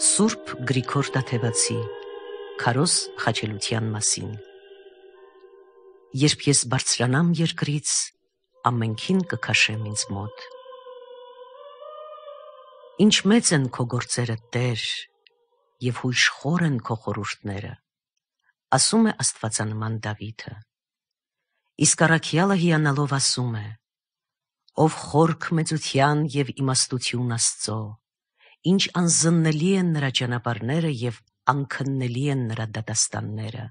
Սուրբ Գրիգոր Տաթևացի Քարոս Խաչելության մասին Երբ ես բարձրանամ երկրից ամենքին կքաշեմ ինձ մոտ Ինչ մեծ են քո գործերը Տեր եւ հույժ խոր են քո խորհուրդները ասում է Աստվածանման Դավիթը Իսկ Արաքյալը հիանալով ասում է Ով խորք մեծության եւ իմաստություն Աստծո ինչ անզննելի են նրա ճանապարները եւ անքննելի են նրա դատաստանները։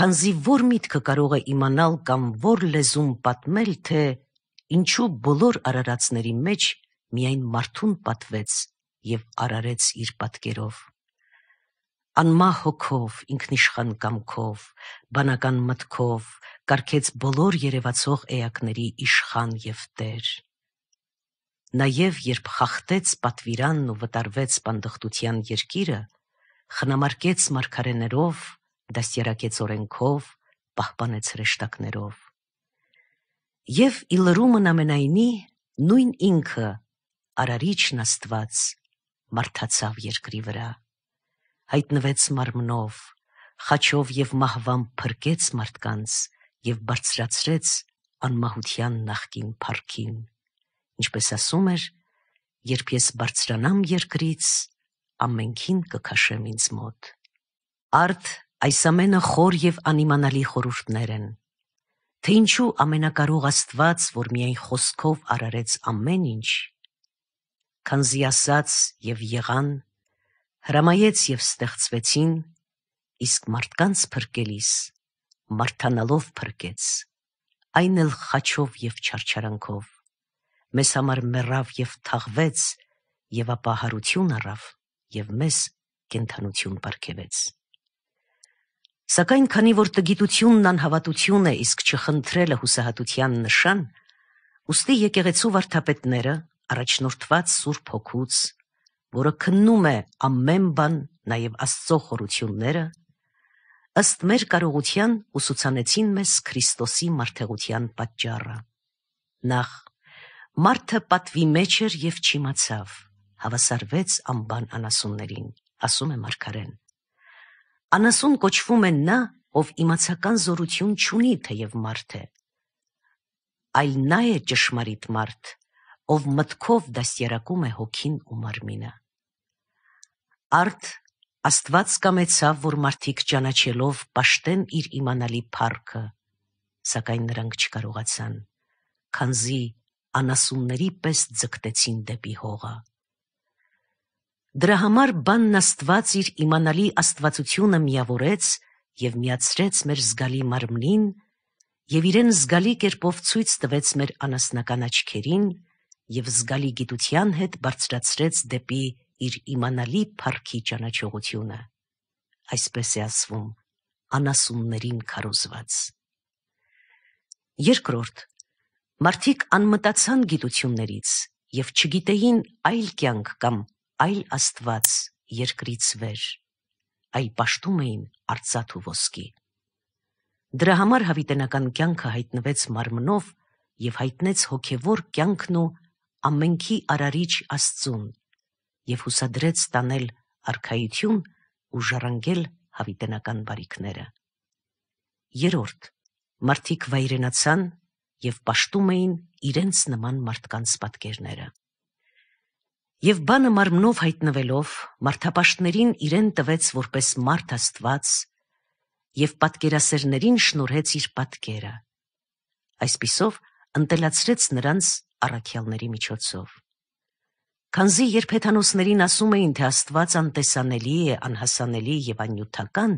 Քանզի որ միտքը կարող է իմանալ կամ որ լեզուն պատմել, թե ինչու բոլոր արարածների մեջ միայն մարդուն պատվեց եւ արարեց իր պատկերով։ Անմահ հոգով, ինքնիշխան կամքով, բանական մտքով կարկեց բոլոր երևացող էակների իշխան եւ տեր։ Նաև երբ խախտեց պատվիրանն ու վտարվեց պանդխտության երկիրը, խնամարկեց մարգարեներով, դասյարակեց օրենքով, պահպանեց հրեշտակներով։ Եվ ի լրումն ամենայնի նույն ինքը արարիչն Աստված մարտացավ երկրի վրա։ Հայտնվեց մարմնով, խաչով եւ մահվան փրկեց մարդկանց եւ բարձրացրեց անմահության նախքին փառքին ինչպես ասում էր, երբ ես բարձրանամ երկրից, ամենքին կքաշեմ ինձ մոտ։ Արդ այս ամենը խոր եւ անիմանալի խորհուրդներ են։ Թե ինչու ամենակարող Աստված, որ միայն խոսքով արարեց ամեն ինչ, քանզի ասաց եւ եղան, հրամայեց եւ ստեղծվեցին, իսկ մարդկանց փրկելիս մարդանալով փրկեց, այն էլ խաչով եւ չարչարանքով մեզ համար մեռավ եւ թաղվեց եւ ապա հարություն առավ եւ մեզ կենթանություն ապարգևեց։ Սակայն քանի որ տգիտությունն անհավատություն է, իսկ չխնդրելը հուսահատության նշան, ուստի եկեղեցու վարդապետները առաջնորդված Սուրբ Հոգուց, որը քննում է ամեն բան, նաև Աստծո խորությունները, ըստ մեր կարողության ուսուցանեցին մեզ Քրիստոսի մարտհեղության պատճառը։ Նախ Մարդը պատվի մեջ էր եւ չիմացավ։ Հավասարվեց ամբան անասուններին, ասում է Մարգարեն։ Անասուն կոչվում է նա, ով իմացական զորություն չունի, թեև մարդ է։ Այլ նա է ճշմարիտ մարդ, ով մտքով դասերակում է հոգին ու մարմինը։ Արդ Աստված կամեցավ, որ մարդիկ ճանաչելով պաշտեն իր իմանալի փառքը, սակայն նրանք չկարողացան։ Քանզի անասունների պես ձգտեցին դեպի հողը։ Դրա համար բանն Աստված իր իմանալի Աստվածությունը միավորեց եւ միացրեց մեր զգալի մարմնին եւ իրեն զգալի կերպով ցույց տվեց մեր անասնական աչքերին եւ զգալի գիտության հետ բարձրացրեց դեպի իր իմանալի փառքի ճանաչողությունը։ Այսպես է ասվում անասուններին քարոզված։ Երկրորդ Մարդիկ անմտացան գիտություններից եւ չգիտեին այլ կյանք կամ այլ աստված երկրից վեր։ Այ պաշտում էին արծաթ ու ոսկի։ Դրա համար հավիտենական կյանքը հայտնվեց մարմնով եւ հայտնեց հոգեվոր կյանքն ու ամենքի արարիչ Աստծուն եւ հուսադրեց տանել արքայություն ու ժառանգել հավիտենական բարիքները։ Երորդ մարդիկ վայրենացան եւ պաշտում էին իրենց նման մարդկանց պատկերները։ Եվ բանը մարմնով հայտնվելով մարդապաշտներին իրեն տվեց որպես մարդ աստված եւ պատկերասերներին շնորհեց իր պատկերը։ Այսպիսով ընտելացրեց նրանց առաքյալների միջոցով։ Քանզի երբ հեթանոսներին ասում էին, թե Աստված անտեսանելի է, անհասանելի եւ անյութական,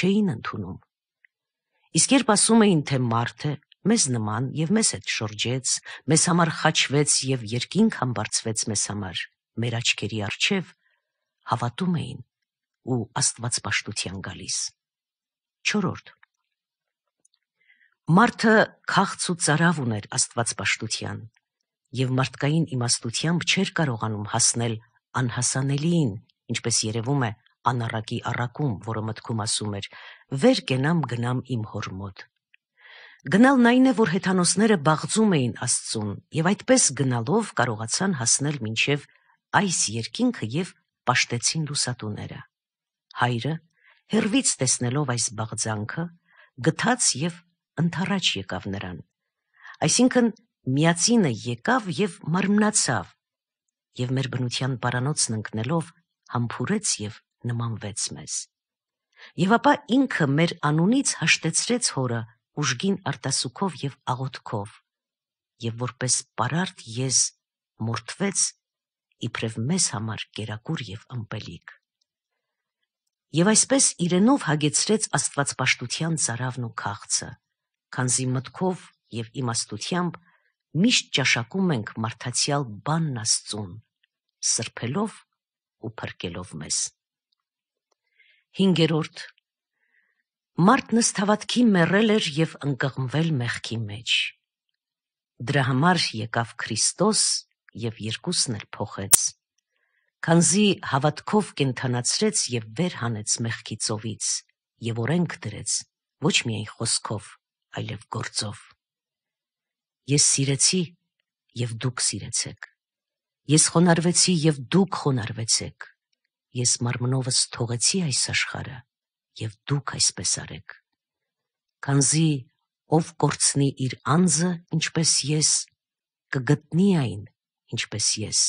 չէին ընդունում։ Իսկ երբ ասում էին, թե մարդը մեզ նման եւ մեզ հետ շորջեց, մեզ համար խաչվեց եւ երկինք համբարձվեց մեզ համար, մեր աչքերի առջև հավատում էին ու աստվածպաշտության գալիս։ 4 Մարդը քաղց ու ծարավ ուներ աստվածպաշտության եւ մարդկային իմաստությամբ չէր կարողանում հասնել անհասանելիին, ինչպես երևում է անառակի առակում, որը մտքում ասում էր. «Վեր կենամ գնամ իմ հոր մոտ»։ Գնալն այն է, որ հեթանոսները բաղձում էին Աստծուն, եւ այդպես գնալով կարողացան հասնել մինչև այս երկինքը եւ պաշտեցին լուսատուները։ Հայրը հերվից տեսնելով այս բաղձանքը, գտած եւ ընթառաջ եկավ նրան։ Այսինքն միացինը եկավ եւ մարմնացավ եւ մեր բնության պարանոցն ընկնելով համբուրեց եւ նմանվեց մեզ։ Եվ ապա ինքը մեր անունից հաշտեցրեց հորը ուժգին արտասուքով եւ աղոթքով եւ որպես պարարտ ես մորթվեց իբրև մեզ համար կերակուր եւ ըմպելիք եւ այսպես իրենով հագեցրեց աստվածպաշտության ծարավն ու քաղցը քանզի մտքով եւ իմաստությամբ միշտ ճաշակում ենք մարդացյալ բանն աստծուն սրբելով ու փրկելով մեզ հինգերորդ Մարդն ըստ հավատքի մեռել էր եւ ընկղմվել մեղքի մեջ։ Դրա համար եկավ Քրիստոս եւ երկուսն էլ փոխեց։ Քանզի հավատքով կենթանացրեց եւ վեր հանեց մեղքի ծովից եւ օրենք դրեց ոչ միայն խոսքով, այլև գործով։ Ես սիրեցի եւ դուք սիրեցեք։ Ես խոնարհվեցի եւ դուք խոնարհվեցեք։ Ես մարմնովս թողեցի այս աշխարհը եւ դուք այսպես արեք։ Քանզի ով կորցնի իր անձը, ինչպես ես, կգտնի այն, ինչպես ես։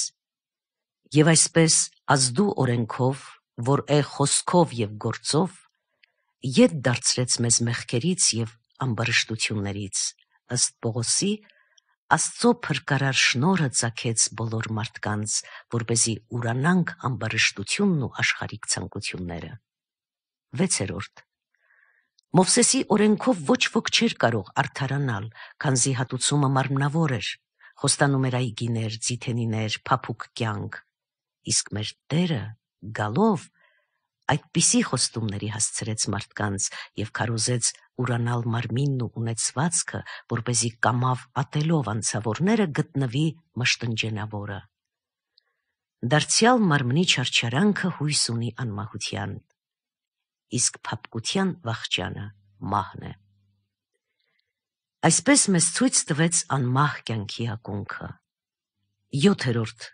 Եվ այսպես ազդու օրենքով, որ է խոսքով եւ գործով, յետ դարձրեց մեզ մեղքերից եւ ամբարշտություններից, ըստ Պողոսի Աստծո փրկարար շնորհը ցակեց բոլոր մարդկանց, որ เป զի ուրանանք ամբարշտությունն ու աշխարհիկ ցանկությունները։ Վեցերորդ Մովսեսի օրենքով ոչ ոք չէր կարող արթարանալ, քանզի հատուցումը մարմնավոր էր, խոստանումերայի գիներ, ձիթենիներ, փափուկ կյանք։ Իսկ մեր Տերը գալով այդպիսի խոստումների հասցրեց մարդկանց եւ քարոզեց ուրանալ մարմինն ու ունեցվածքը, որ เป զի կամավ ատելով անցավորները գտնվի մշտնջենավորը։ Դարձյալ մարմնի չարչարանքը հույս ունի անմահության իսկ փապկության վախճանը մահն է։ Այսպես մեզ ցույց տվեց անմահ կյանքի ակունքը։ 7-րդ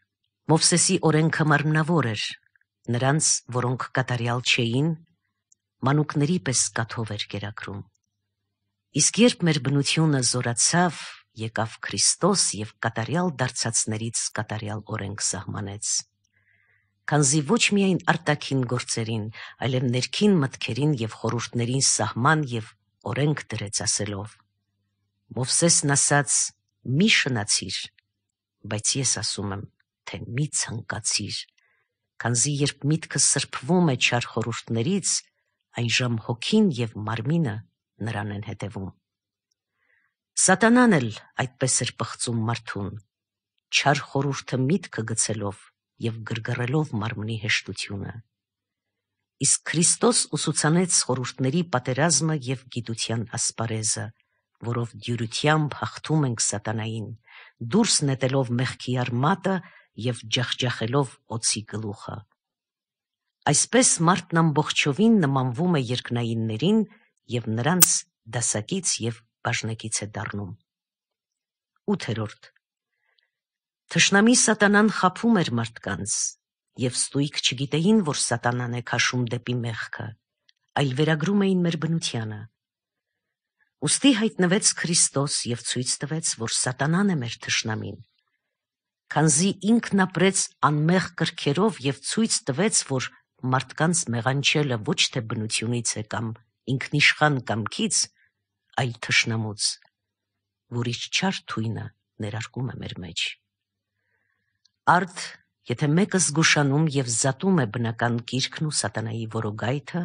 Մովսեսի օրենքը մարմնավոր էր նրանց, որոնք կատարյալ չէին, մանուկների պես կաթով էր կերակրում։ Իսկ երբ մեր բնությունը զորացավ, եկավ Քրիստոս եւ կատարյալ դարձածներից կատարյալ օրենք սահմանեց։ Քանզի ոչ միայն արտաքին գործերին, այլև ներքին մտքերին եւ խորհուրդներին սահման եւ օրենք դրեց ասելով. Մովսեսն ասաց. «Մի շնացիր», բայց ես ասում եմ, թե մի ցանկացիր, քանզի երբ միտքը սրբվում է չար խորուրդներից, այն ժամ հոգին եւ մարմինը նրան են հետևում։ Սատանան էլ այդպես էր պղծում մարդուն։ Չար խորուրդը միտքը գցելով եւ գրգռելով մարմնի հեշտությունը։ Իսկ Քրիստոս ուսուցանեց խորհուրդների պատերազմը եւ գիտության ասպարեզը, որով դյուրությամբ հաղթում ենք սատանային, դուրս նետելով մեղքի արմատը եւ ջախջախելով օծի գլուխը։ Այսպես մարդն ամբողջովին նմանվում է երկնայիններին եւ նրանց դասակից եւ բաժնեկից է դառնում։ 8-րդ Թշնամի սատանան խափում էր մարդկանց, եւ ստույգ չգիտեին, որ սատանան է քաշում դեպի մեղքը, այլ վերագրում էին մեր բնությանը։ Ոստի հայտնվեց Քրիստոս եւ ցույց տվեց, որ սատանան է մեր թշնամին։ Քանզի ինքն ապրեց անմեղ կրքերով եւ ցույց տվեց, որ մարդկանց մեղանչելը ոչ թե բնությունից է կամ ինքնիշխան կամքից, այլ թշնամուց, որից չար թույնը ներարկում է մեր մեջ։ Արդ, եթե մեկը զգուշանում եւ զատում է բնական գիրքն ու սատանայի որոգայթը,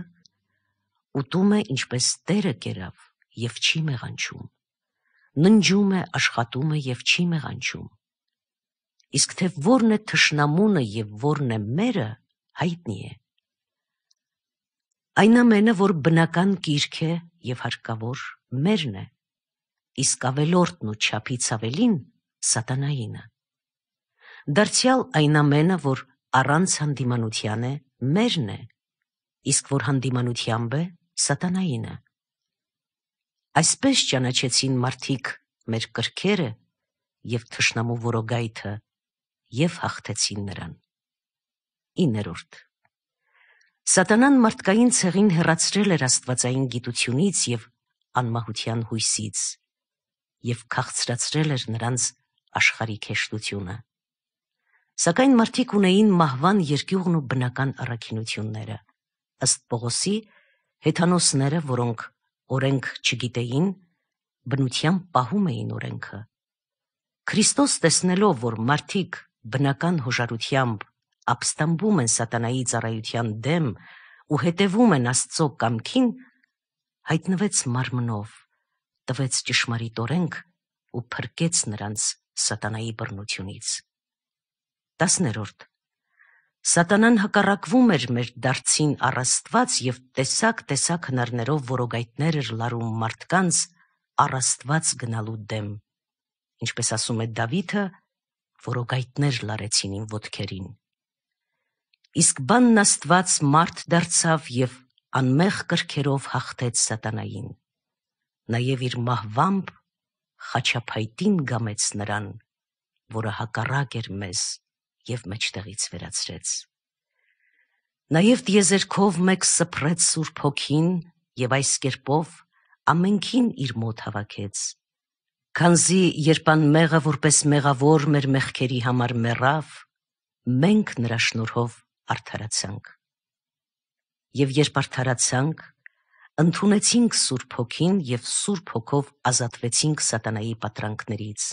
ուտում է ինչպես Տերը կերավ եւ չի մեղանչում։ Ննջում է, աշխատում է եւ չի մեղանչում։ Իսկ թե ո՞րն է թշնամունը եւ ո՞րն է մերը, հայտնի է։ Այն ամենը, որ բնական գիրք է եւ հարկավոր մերն է, իսկ ավելորդն ու չափից ավելին սատանայինը դարձյալ այն ամենը, որ առանց հանդիմանության է, մերն է, իսկ որ հանդիմանությամբ է, սատանային է։ Այսպես ճանաչեցին մարդիկ մեր կրքերը եւ թշնամու որոգայթը եւ հաղթեցին նրան։ 9-րդ Սատանան մարդկային ցեղին հեռացրել էր աստվածային գիտությունից եւ անմահության հույսից եւ քաղցրացրել էր նրանց աշխարհի քեշտությունը։ Սակայն մարդիկ ունեին մահվան երկյուղն ու բնական առաքինությունները։ Ըստ Պողոսի, հեթանոսները, որոնք օրենք չգիտեին, բնությամբ պահում էին օրենքը։ Քրիստոս տեսնելով, որ մարդիկ բնական հոժարությամբ ապստամբում են սատանայի ծառայության դեմ ու հետևում են Աստծո կամքին, հայտնվեց մարմնով, տվեց ճշմարիտ օրենք ու փրկեց նրանց սատանայի բռնությունից։ 10-րդ Սատանան հակառակվում էր մեր դարձին առաստված եւ տեսակ-տեսակ հնարներով որոգայտներ էր լարում մարդկանց առաստված գնալու դեմ։ Ինչպես ասում է Դավիթը, որոգայտներ լարեցին իմ ոտքերին։ Իսկ բանն Աստված մարդ դարձավ եւ անմեղ կրքերով հաղթեց սատանային։ Նաեւ իր մահվամբ խաչափայտին գամեց նրան, որը հակառակ էր մեզ եւ մեջտեղից վերացրեց։ Նաեւ դիեզերքով մեկ սփռեց Սուրբ Հոգին եւ այս կերպով ամենքին իր մոտ հավաքեց։ Քանզի երբ անմեղը որպես մեղավոր մեր մեղքերի համար մեռավ, մենք նրա շնորհով արդարացանք։ Եվ երբ արդարացանք, ընդունեցինք Սուրբ Հոգին եւ Սուրբ Հոգով ազատվեցինք սատանայի պատրանքներից։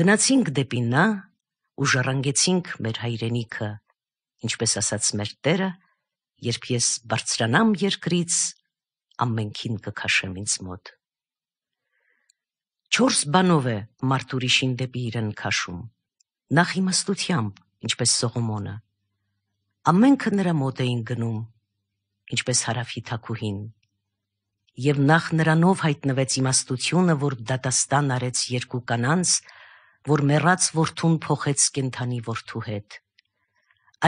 Գնացինք դեպի նա, ու ժառանգեցինք մեր հայրենիքը, ինչպես ասաց մեր Տերը, երբ ես բարձրանամ երկրից, ամենքին կքաշեմ ինձ մոտ։ Չորս բանով է մարդ ուրիշին դեպի իրեն քաշում։ Նախ իմաստությամբ, ինչպես Սողոմոնը։ Ամենքը նրա մոտ էին գնում, ինչպես հարավի թակուհին։ Եվ նախ նրանով հայտնվեց իմաստությունը, որ դատաստան արեց երկու կանանց, որ մեռած որդուն փոխեց կենթանի որդու հետ։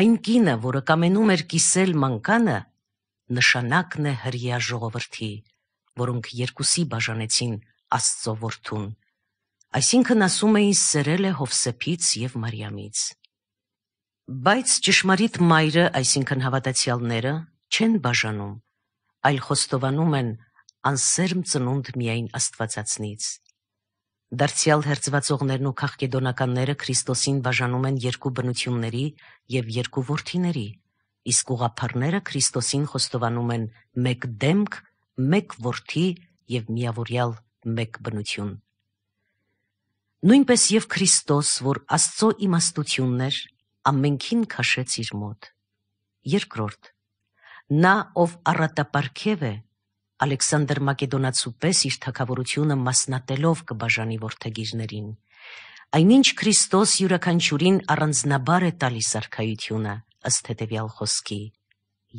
Այն կինը, որը կամենում էր կիսել մանկանը, նշանակն է հрья ժողովրդի, որոնք երկուսի բաժանեցին Աստծո որդուն։ Այսինքն ասում էին սերել է Հովսեփից եւ Մարիամից։ Բայց ճշմարիտ մայրը, այսինքն հավատացյալները, չեն բաժանում, այլ խոստովանում են անսերմ ծնունդ միայն Աստվածածնից։ Դարձյալ հերձվածողներն ու քաղկեդոնականները Քրիստոսին բաժանում են երկու բնությունների եւ երկու որդիների, իսկ ուղափառները Քրիստոսին խոստովանում են մեկ դեմք, մեկ որդի եւ միավորյալ մեկ բնություն։ Նույնպես եւ Քրիստոս, որ Աստծո իմաստությունն էր, ամենքին քաշեց իր մոտ։ Երկրորդ. Նա, ով առատապարքև է, Ալեքսանդր Մակեդոնացու պես իր թակավորությունը մասնատելով կբաժանի որդեգիրներին։ Այնինչ Քրիստոս յուրաքանչյուրին առանձնաբար է տալիս արքայությունը, ըստ հետևյալ խոսքի.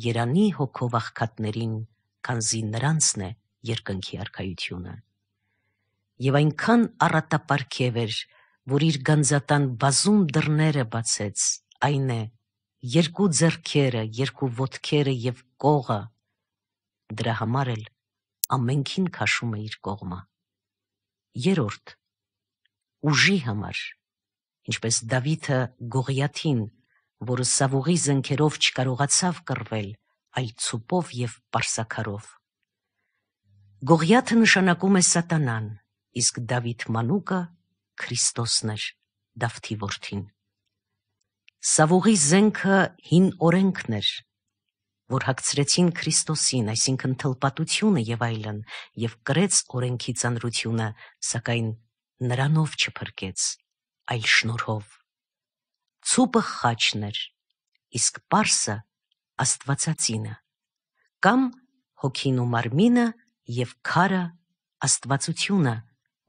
«Երանի հոգով աղքատներին, քանզի նրանցն է երկնքի արքայությունը»։ Եվ այնքան առատապարքև էր, որ իր գանձատան բազում դռները բացեց, այն է երկու ձեռքերը, երկու ոտքերը եւ կողը Դրա համար էլ ամենքին քաշում է իր կողմը։ Երորդ՝ ուժի համար, ինչպես Դավիթը Գողիաթին, որը սավուղի զենքերով չկարողացավ կռվել, այլ ցուպով եւ պարսակարով։ Գողիաթը նշանակում է սատանան, իսկ Դավիթ Մանուկը Քրիստոսն էր, Դավթի որդին։ Սավուղի զենքը հին օրենքն էր, որ հակցրեցին Քրիստոսին, այսինքն թլպատությունը եւ այլն, եւ կրեց օրենքի ծանրությունը, սակայն նրանով չփրկեց, այլ շնորհով։ Ցուպը խաչն էր, իսկ Պարսը Աստվածածինը, կամ հոգին ու մարմինը եւ քարը Աստվածությունը,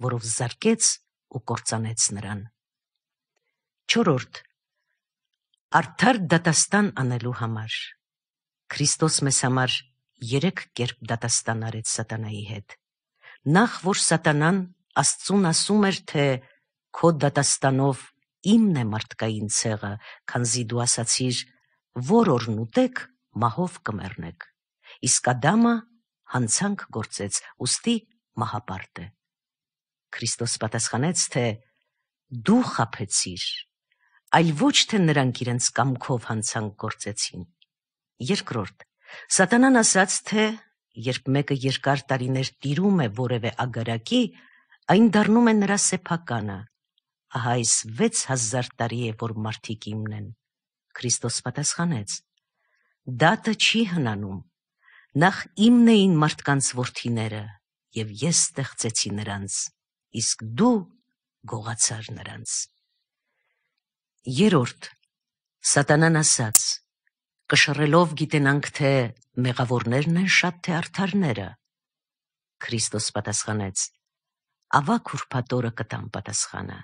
որով զարկեց ու կործանեց նրան։ 4 արդար դատաստան անելու համար Քրիստոս մեզ համար երեք կերպ դատաստան արեց սատանայի հետ։ Նախ որ սատանան Աստծուն ասում էր, թե քո դատաստանով իմն է մարդկային ցեղը, քանզի դու ասացիր, որ օրն ուտեք, մահով կմեռնեք։ Իսկ Ադամը հանցանք գործեց, ուստի մահապարտ է։ Քրիստոս պատասխանեց, թե դու խափեցիր, այլ ոչ թե նրանք իրենց կամքով հանցանք գործեցին Երկրորդ. Սատանան ասաց, թե երբ մեկը երկար տարիներ տիրում է որևէ ագարակի, այն դառնում է նրա սեփականը։ Ահա այս 6000 տարի է, որ մարդիկ իմն են։ Քրիստոս պատասխանեց. Դատը չի հնանում։ Նախ իմն էին մարդկանց ворթիները, եւ ես ստեղծեցի նրանց, իսկ դու գողացար նրանց։ Երորդ Սատանան ասաց կշռելով գիտենանք, թե մեղավորներն են շատ թե արդարները։ Քրիստոս պատասխանեց. Ավակ ուրփատորը կտամ պատասխանը։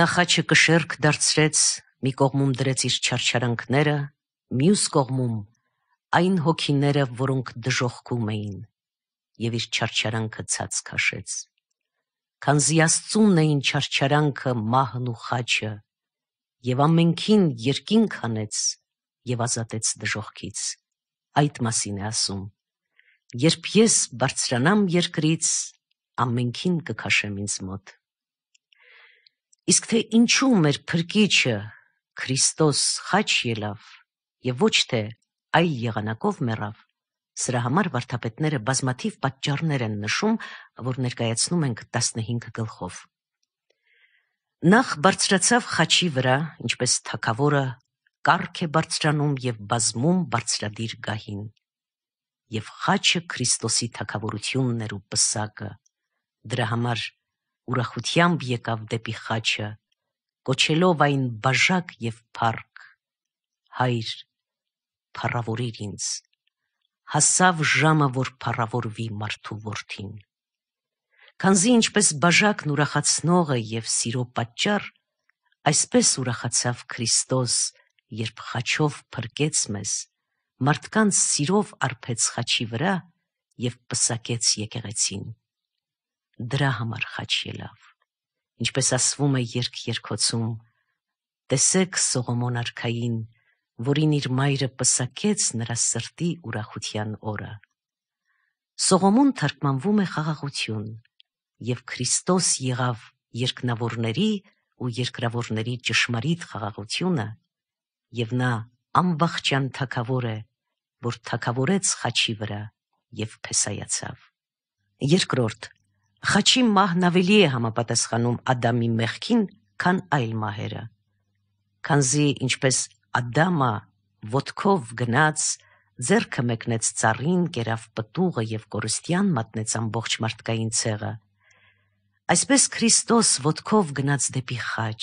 Նախաչը կշերք դարձրեց, մի կողմում դրեց իր չարչարանքները, մյուս կողմում այն հոգիները, որոնք դժողքում էին, եւ իր չարչարանքը ցած քաշեց։ Քանզի Աստծուն էին չարչարանքը, մահն ու խաչը, եւ ամենքին երկինք հանեց եւ ազատեց դժողքից այդ մասին է ասում երբ ես բարձրանամ երկրից ամենքին կքաշեմ ինձ մոտ իսկ թե ինչու մեր փրկիչը քրիստոս խաչ ելավ եւ ոչ թե այլ եղանակով մեռավ Սրա համար վարդապետները բազմաթիվ պատճառներ են նշում, որ ներկայացնում ենք 15 գլխով։ Նախ բարձրացավ խաչի վրա, ինչպես թակավորը կառք է բարձրանում եւ բազմում բարձրադիր գահին։ Եվ խաչը Քրիստոսի թակավորությունն էր ու պսակը։ Դրա համար ուրախությամբ եկավ դեպի խաչը, կոչելով այն բաժակ եւ փառք։ Հայր, փառավորիր ինձ։ Հասավ ժամը, որ փառավորվի մարդու որդին։ Քանզի ինչպես բաժակն ուրախացնողը եւ սիրո պատճառ, այսպես ուրախացավ Քրիստոս, երբ խաչով փրկեց մեզ, մարդկանց սիրով արփեց խաչի վրա եւ պսակեց եկեղեցին։ Դրա համար խաչ ելավ։ Ինչպես ասվում է երկ երկոցում, տեսեք Սողոմոն արքային, որին իր մայրը պսակեց նրա սրտի ուրախության օրը։ Սողոմոն թարգմանվում է խաղաղություն, եւ Քրիստոս եղավ երկնավորների ու երկրավորների ճշմարիտ խաղաղությունը եւ նա անվախճան թակավոր է, որ թակավորեց խաչի վրա եւ փեսայացավ։ Երկրորդ խաչի մահն ավելի է համապատասխանում Ադամի մեղքին, քան այլ մահերը։ Քանզի ինչպես Ադամը ոդկով գնաց, ձերքը մեկնեց ծառին, կերավ պտուղը եւ կորստյան մատնեց ամբողջ մարդկային ցեղը, Այսպես Քրիստոս ոդքով գնաց դեպի խաչ։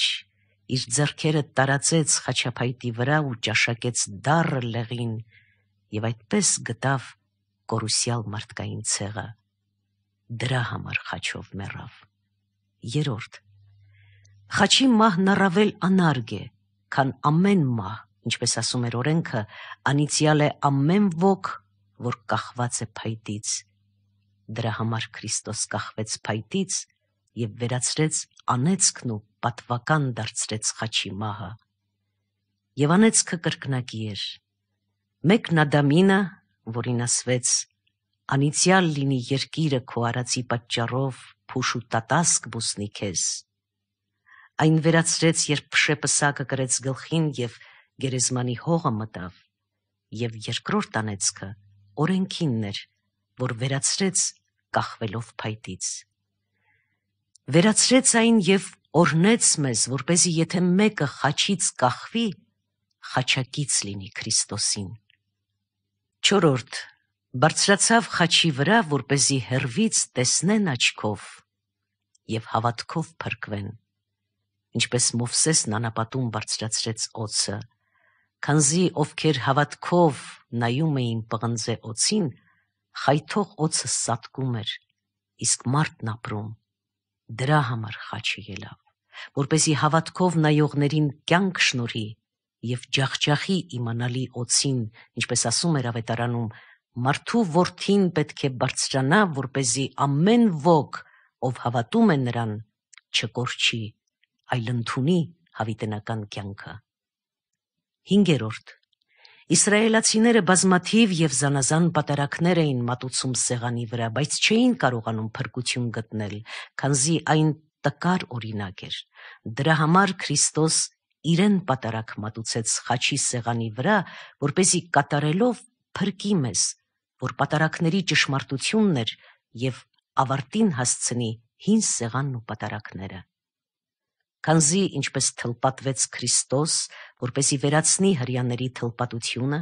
Իր ձեռքերը տարածեց խաչապայտի վրա ու ճաշակեց դառը լեղին եւ այդպես գտավ կորուսյալ մարդկային ցեղը։ Դրա համար խաչով մեռավ։ Երորդ Խաչի մահն առավել անարգ է, քան ամեն մահ, ինչպես ասում էր օրենքը, անիցիալ է ամեն ոգ, որ կախված է փայտից։ Դրա համար Քրիստոս կախվեց փայտից եւ վերացրեց անեցքն ու պատվական դարձրեց խաչի մահը։ Եվ անեցքը կրկնակի էր։ Մեկ նադամինը, որին ասվեց. «Անիցյալ լինի երկիրը քո արածի պատճառով, փուշ ու տատասկ բուսնի քեզ»։ Այն վերացրեց, երբ փշեպսակը գրեց գլխին եւ գերեզմանի հողը մտավ, եւ երկրորդ անեցքը օրենքինն էր, որ վերացրեց կախվելով փայտից վերացրեց այն եւ օրնեց մեզ, որպեսզի եթե մեկը խաչից կախվի, խաչակից լինի Քրիստոսին։ 4. Բարձրացավ խաչի վրա, որպեսզի հերվից տեսնեն աչքով եւ հավատքով փրկվեն։ Ինչպես Մովսեսն անապատում բարձրացրեց օծը, քանզի ովքեր հավատքով նայում էին պղնձե օծին, խայթող օծը սատկում էր, իսկ մարդն ապրում Դրա համար խաչը ելավ, որպեսի հավատքով նայողներին կյանք շնորի եւ ջախջախի իմանալի օծին, ինչպես ասում էր ավետարանում, մարդու որդին պետք է բարձրանա, որպեսի ամեն ոգ, ով հավատում է նրան, չկորչի, այլ ընդունի հավիտենական կյանքը։ 5-րդ Իսրայելացիները բազմաթիվ եւ զանազան պատարակներ էին մատուցում սեղանի վրա, բայց չէին կարողանում փրկություն գտնել, քանզի այն տկար օրինակ էր։ Դրա համար Քրիստոս իրեն պատարակ մատուցեց խաչի սեղանի վրա, որպեսի կատարելով փրկի մեզ, որ պատարակների ճշմարտությունն էր եւ ավարտին հասցնի հին սեղանն ու պատարակները։ Քանզի ինչպես թլպատվեց Քրիստոս, որպեսի վերացնի հрьяների թլպատությունը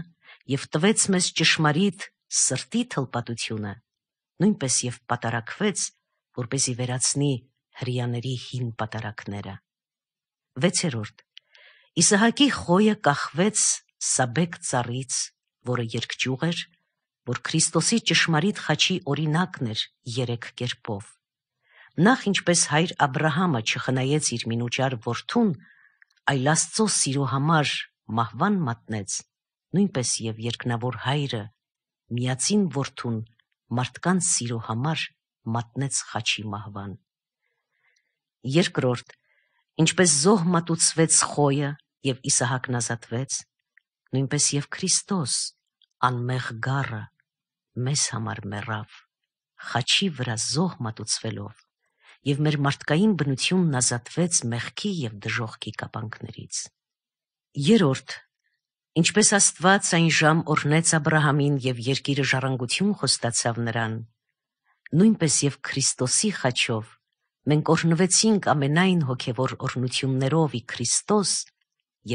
եւ տվեց մեզ ճշմարիտ սրտի թլպատությունը, նույնպես եւ պատարակվեց, որպեսի վերացնի հрьяների հին պատարակները։ 6-րդ Իսահակի խոյը կախվեց Սաբեկ ծառից, որը երկճյուղ էր, որ Քրիստոսի ճշմարիտ խաչի օրինակն էր երեք կերպով նախ ինչպես հայր Աբ รา համը չխնայեց իր մինուճար որդուն, այլ Աստծո սիրո համար մահվան մատնեց, նույնպես եւ երկնավոր հայրը միացին որդուն մարդկանց սիրո համար մատնեց խաչի մահվան։ Երկրորդ, ինչպես զոհ մատուցվեց խոյը եւ Իսահակն ազատվեց, նույնպես եւ Քրիստոս անմեղ գառը մեզ համար մեռավ խաչի վրա զոհ մատուցվելով եւ մեր մարդկային բնությունն ազատվեց մեղքի եւ դժողքի կապանքներից։ Երորդ Ինչպես Աստված այն ժամ օրնեց Աբ รา համին եւ երկիրը ժառանգություն խոստացավ նրան, նույնպես եւ Քրիստոսի խաչով մենք օրնվեցինք ամենայն հոգեվոր օրնություններով ի Քրիստոս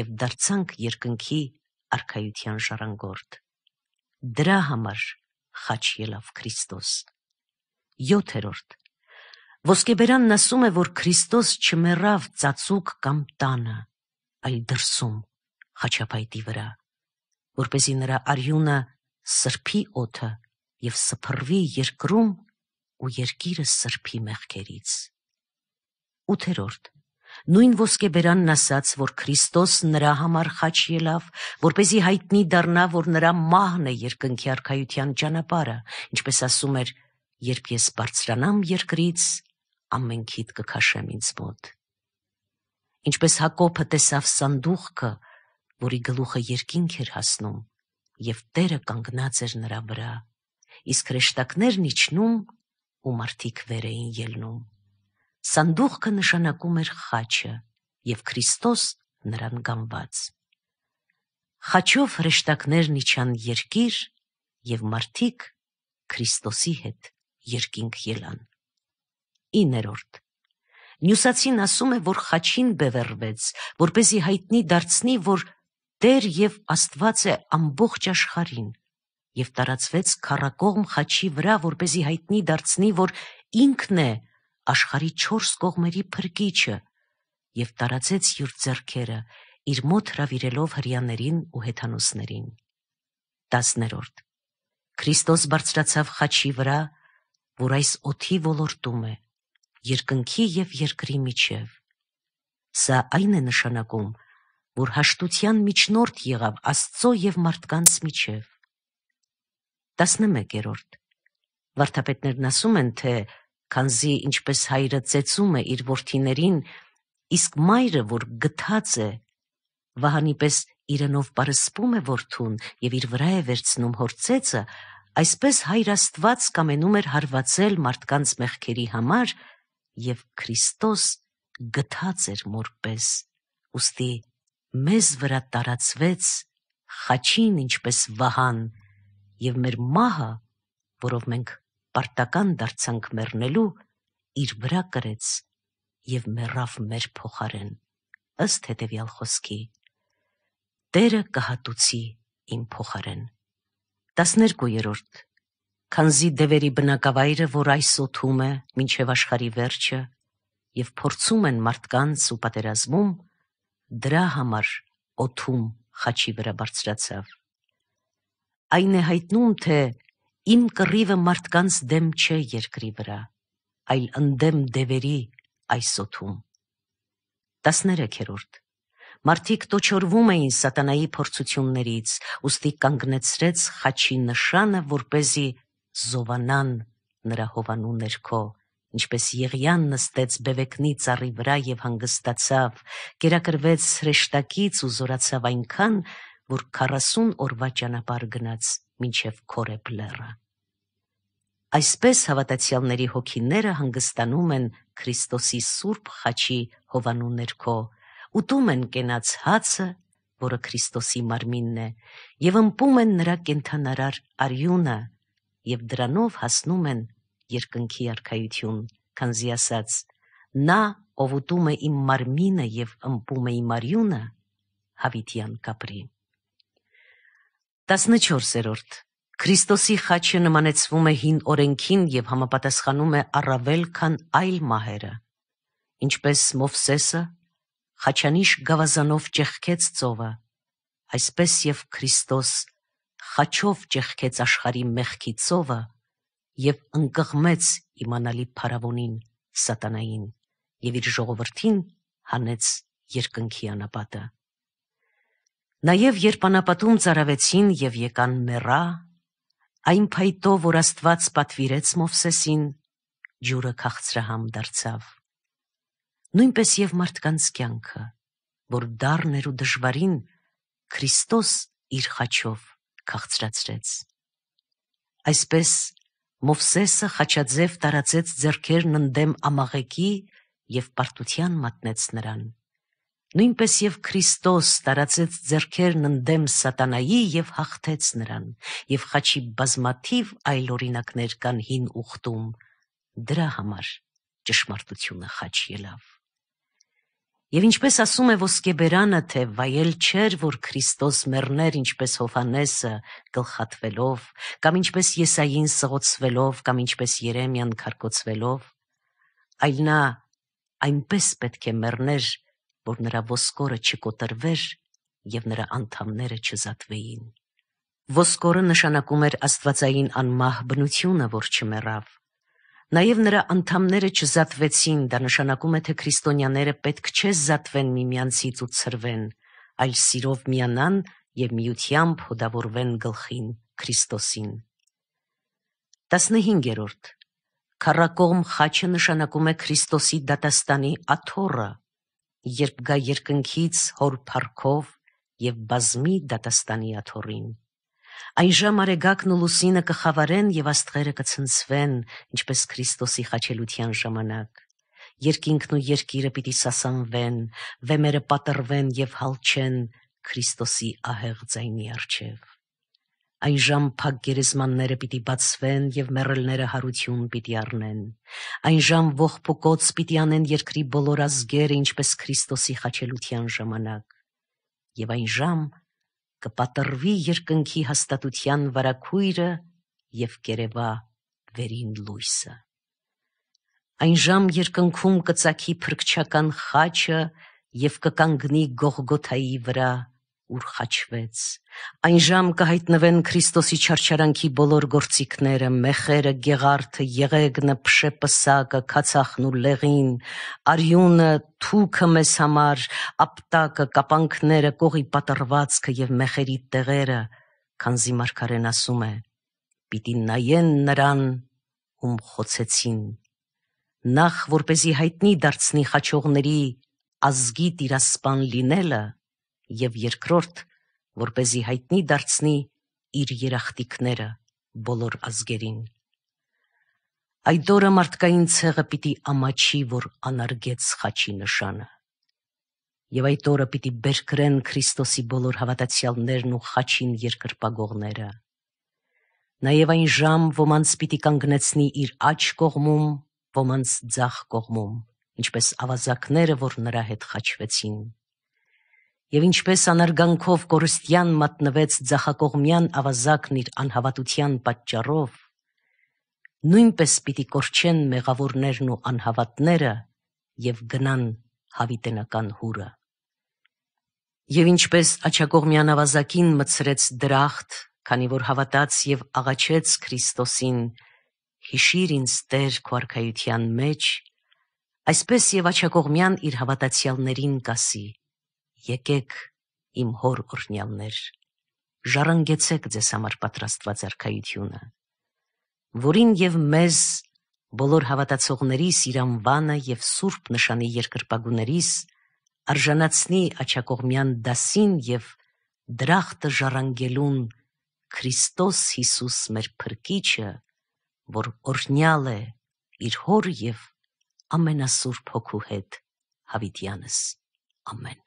եւ դարձանք երկնքի արքայության ժառանգորդ։ Դրա համար խաչ ելավ Քրիստոս։ 7-րդ Ոսկեբերանն ասում է, որ Քրիստոս չմեռավ ծածուկ կամ տանը, այլ դրսում, խաչապայտի վրա, որ เป զի նրա արյունը սրփի օթը եւ սփռվի երկրում ու երկիրը սրփի մեղքերից։ 8-րդ Նույն ոսկեբերանն ասաց, որ Քրիստոս նրա համար խաչ ելավ, որ เป զի հայտնի դառնա, որ նրա մահն է երկնքի արքայության ճանապարհը, ինչպես ասում էր, երբ ես բարձրանամ երկրից, ամենքիդ կքաշեմ ինձ մոտ։ Ինչպես Հակոբը տեսավ սանդուղքը, որի գլուխը երկինք էր հասնում, եւ Տերը կանգնած էր նրա վրա, իսկ հրեշտակներն իջնում ու մարդիկ վեր էին ելնում։ Սանդուղքը նշանակում էր խաչը եւ Քրիստոս նրան գամբաց։ Խաչով հրեշտակներն իջան երկիր եւ մարդիկ Քրիստոսի հետ երկինք ելան։ 9-րդ Նյուսացին ասում է, որ խաչին բևեռվեց, որ เป զի հայտնի դարձնի, որ Տեր եւ Աստված է ամբողջ աշխարհին, եւ տարածվեց քառակողմ խաչի վրա, որ เป զի հայտնի դարձնի, որ ինքն է աշխարհի 4 կողմերի փրկիչը, եւ տարածեց յուր ձեռքերը, իր մոտ հravirելով հрьяաներին ու հեթանոսներին։ 10-րդ Քրիստոս բարձրացավ խաչի վրա, որ այս օթի ոլորտում է երկնքի եւ երկրի միջև։ Սա այն է նշանակում, որ հաշտության միջնորդ եղավ Աստծո եւ մարդկանց միջև։ 11-րդ Վարդապետներն ասում են, թե քանզի ինչպես հայրը ծեծում է իր ворթիներին, իսկ մայրը, որ գթած է, վահանիպես իրենով պարսպում է ворթուն եւ իր վրա է վերցնում հորцեցը, այսպես հայր Աստված կամենում էր հարվածել մարդկանց մեղքերի համար, եւ Քրիստոս գտած էր մորպես, ուստի մեզ վրա տարածվեց խաչին ինչպես վահան եւ մեր մահը, որով մենք պարտական դարձանք մեռնելու, իր վրա կրեց եւ մեռավ մեր փոխարեն ըստ հետեւյալ խոսքի Տերը կհատուցի իմ փոխարեն 12-րդ Քանզի դևերի բնակավայրը, որ այս օթում է մինչև աշխարի վերջը եւ փորձում են մարդկանց ու պատերազմում, դրա համար օթում խաչի վրա բարձրացավ։ Այն է հայտնում, թե իմ կռիվը մարդկանց դեմ չէ երկրի վրա, այլ ընդդեմ դևերի այս օթում։ 13-րդ Մարդիկ տոչորվում էին սատանայի փորձություններից, ուստի կանգնեցրեց խաչի նշանը, որ เป զի զովանան նրա հովանու ներքո, ինչպես Եղյան նստեց բևեկնի ծառի վրա եւ հանգստացավ, կերակրվեց հրեշտակից ու զորացավ այնքան, որ 40 օրվա ճանապարհ գնաց մինչև Քորեփ լեռը։ Այսպես հավատացյալների հոգիները հանգստանում են Քրիստոսի սուրբ խաչի հովանու ներքո, ուտում են կենաց հացը, որը Քրիստոսի մարմինն է, եւ ըմպում են նրա կենթանարար արյունը, եւ դրանով հասնում են երկնքի արքայություն, քանզի ասած. նա ով ուտում է իմ մարմինը եւ ըմպում է իմ արյունը, հավիտյան կապրի։ 14-րդ Քրիստոսի խաչը նմանեցվում է հին օրենքին եւ համապատասխանում է առավել քան այլ մահերը։ Ինչպես Մովսեսը խաչանիշ գավազանով ճեղքեց ծովը, այսպես եւ Քրիստոս խաչով ճեղքեց աշխարի մեղքի ծովը եւ ընկղմեց իմանալի փարավոնին սատանային եւ իր ժողովրդին հանեց երկնքի անապատը նաեւ երբ անապատում ծարավեցին եւ եկան մեռա այն փայտով որ աստված պատվիրեց մովսեսին ջուրը քաղցրահամ դարձավ նույնպես եւ մարդկանց կյանքը որ դառներ ու դժվարին քրիստոս իր խաչով քաղցրացրեց։ Այսպես Մովսեսը խաչաձև տարածեց зерքերն ընդեմ ամաղեկի եւ պարտության մատնեց նրան։ Նույնպես եւ Քրիստոս տարածեց зерքերն ընդեմ սատանայի եւ հաղթեց նրան, եւ խաչի բազմաթիվ այլ օրինակներ կան հին ուխտում։ Դրա համար ճշմարտությունը խաչ ելավ։ Եվ ինչպես ասում է ոսկեբերանը, թե վայել չէր, որ Քրիստոս մեռներ ինչպես Հովանեսը գլխատվելով, կամ ինչպես Եսային սղոցվելով, կամ ինչպես Երեմիան քարկոցվելով, այլ նա այնպես պետք է մեռներ, որ նրա ոսկորը չկոտրվեր եւ նրա անդամները չզատվեին։ Ոսկորը նշանակում էր Աստվածային անմահ բնությունը, որ չմեռավ։ Նաև նրա անդամները չզատվեցին, դա նշանակում է, թե քրիստոնյաները պետք չէ զատվեն միմյանցից ու ցրվեն, այլ սիրով միանան եւ միությամբ հոդավորվեն գլխին Քրիստոսին։ 15-րդ Քարակողմ խաչը նշանակում է Քրիստոսի դատաստանի աթոռը, երբ գա երկնքից հոր փառքով եւ բազմի դատաստանի աթոռին այժմ արեգակն ու լուսինը կխավարեն եւ աստղերը կցնցվեն, ինչպես Քրիստոսի խաչելության ժամանակ։ Երկինքն ու երկիրը պիտի սասանվեն, վեմերը պատրվեն եւ հալչեն Քրիստոսի ահեղ ձայնի առջև։ Այժմ փակ գերեզմանները պիտի բացվեն եւ մեռելները հարություն պիտի առնեն։ Այժմ ողբոկոց պիտի անեն երկրի բոլոր ազգերը, ինչպես Քրիստոսի խաչելության ժամանակ։ Եվ այժմ կպատրվի երկնքի հաստատության վարակույրը եւ կերևա վերին լույսը։ Այն ժամ երկնքում կծակի փրկչական խաչը եւ կկանգնի Գողգոթայի վրա ուր խաչվեց։ Այն ժամ կհայտնվեն Քրիստոսի չարչարանքի բոլոր գործիքները՝ մეხերը, գեղարդը, եղեգնը, փշեպը, սակը, քացախն ու լեղին, արյունը, թուքը մեզ համար, ապտակը, կապանքները, կողի պատրվածքը եւ մეხերի տեղերը, քանզի Մարգարեն ասում է. «Պիտի նայեն նրան, ում խոցեցին»։ Նախ որպեսի հայտնի դարձնի խաչողների ազգի տիրասպան լինելը, եւ երկրորդ, որ เป զի հայտնի դարձնի իր երախտիկները բոլոր ազգերին։ Այդ օրը մարդկային ցեղը պիտի ամաչի, որ անարգեց խաչի նշանը։ Եվ այդ օրը պիտի բերկրեն Քրիստոսի բոլոր հավատացյալներն ու խաչին երկրպագողները։ Նաև այն ժամ ոմանց պիտի կանգնեցնի իր աջ կողմում, ոմանց ձախ կողմում, ինչպես ավազակները, որ նրա հետ խաչվեցին եւ ինչպես անարգանքով կորստյան մատնվեց ցախակողմյան ավազակն իր անհավատության պատճառով, նույնպես պիտի կորչեն մեղավորներն ու անհավատները եւ գնան հավիտենական հուրը։ Եվ ինչպես աչակողմյան ավազակին մցրեց դրախտ, քանի որ հավատաց եւ աղաչեց Քրիստոսին, հիշիր ինձ Տեր քո արքայության մեջ, այսպես եւ աչակողմյան իր հավատացյալներին կասի եկեք իմ հոր օրնյաններ, ժառանգեցեք ձեզ համար պատրաստված արքայությունը, որին եւ մեզ բոլոր հավատացողների սիրամբանը եւ սուրբ նշանի երկրպագուներիս արժանացնի աչակողմյան դասին եւ դրախտը ժառանգելուն Քրիստոս Հիսուս մեր Փրկիչը, որ օրհնյալ է իր հոր եւ ամենասուրբ հոգու հետ հավիտյանս։ Ամեն։